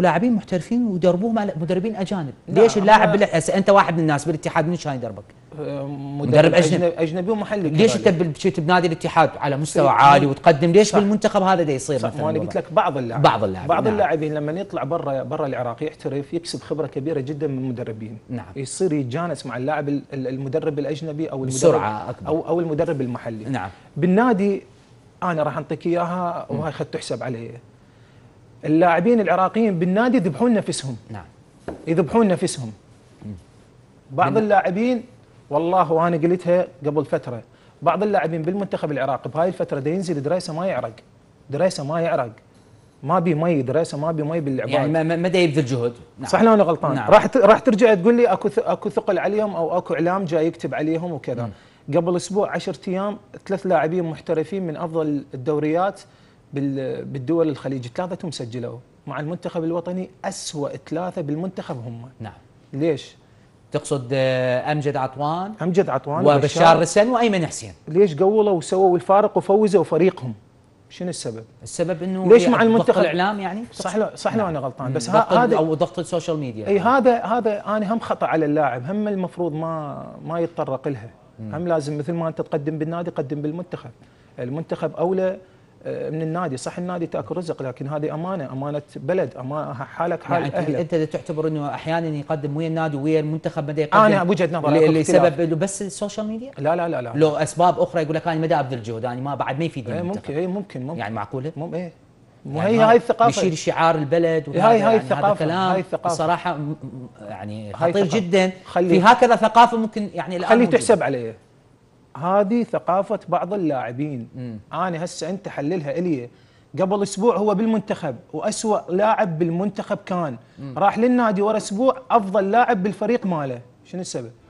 لاعبين محترفين ويدربوهم مدربين اجانب ليش اللاعب بلا... انت واحد من الناس بالاتحاد من شلون يدربك مدرب اجنبي اجنبي ومحلي ليش انت بنادي الاتحاد على مستوى إيه، عالي إيه. وتقدم ليش صح. بالمنتخب هذا دا يصير صح انا قلت لك بعض اللاعبين بعض اللاعبين بعض نعم. اللاعبين نعم. لما يطلع برا برا العراق يحترف يكسب خبره كبيره جدا من المدربين نعم. يصير يتجانس مع اللاعب المدرب الاجنبي او المدرب اكبر او او المدرب المحلي نعم بالنادي انا راح انطيك اياها وهاي تحسب علي اللاعبين العراقيين بالنادي يذبحون نفسهم نعم يذبحون نفسهم بعض اللاعبين والله وانا قلتها قبل فتره بعض اللاعبين بالمنتخب العراقي بهاي الفتره ده ينزل دريسه ما يعرق دريسه ما يعرق ما بي مي دريسه ما بي مي بالعباد يعني ما دا يبذل جهد نعم. صح لو انا غلطان نعم. راح راح ترجع تقول لي اكو اكو ثقل عليهم او اكو اعلام جاي يكتب عليهم وكذا قبل اسبوع 10 ايام ثلاث لاعبين محترفين من افضل الدوريات بالدول الخليج ثلاثتهم سجلوا مع المنتخب الوطني أسوأ ثلاثة بالمنتخب هم نعم ليش؟ تقصد آه، امجد عطوان امجد عطوان وبشار رسن وايمن حسين ليش قولوا وسووا الفارق وفوزوا فريقهم شنو السبب؟ السبب انه ليش مع المنتخب ضغط الاعلام يعني؟ صح لا صح لو نعم. انا غلطان بس هذا او ضغط السوشيال ميديا اي هذا هذا انا هم خطا على اللاعب هم المفروض ما ما يتطرق لها هم لازم مثل ما انت تقدم بالنادي قدم بالمنتخب المنتخب اولى آه، من النادي صح النادي تاكل رزق لكن هذه امانه امانه بلد امانه حالك حال يعني اهلك انت تعتبر انه احيانا يقدم ويا النادي ويا المنتخب بدا يقدم انا بوجهه نظري لسبب بس السوشيال ميديا لا لا لا لا لو اسباب اخرى يقول لك انا ما ابذل جهد انا ما بعد ما يفيدني إيه، ممكن اي ممكن ممكن يعني معقوله؟ مم ايه مو يعني هي هاي الثقافه يشيل شعار البلد وهذا هاي هاي يعني الثقافه هذا كلام هاي الثقافه صراحه يعني خطير جدا في هكذا ثقافه ممكن يعني خليه تحسب عليه هذه ثقافه بعض اللاعبين انا هسه انت حللها الي قبل اسبوع هو بالمنتخب واسوا لاعب بالمنتخب كان راح للنادي ورا اسبوع افضل لاعب بالفريق ماله شنو السبب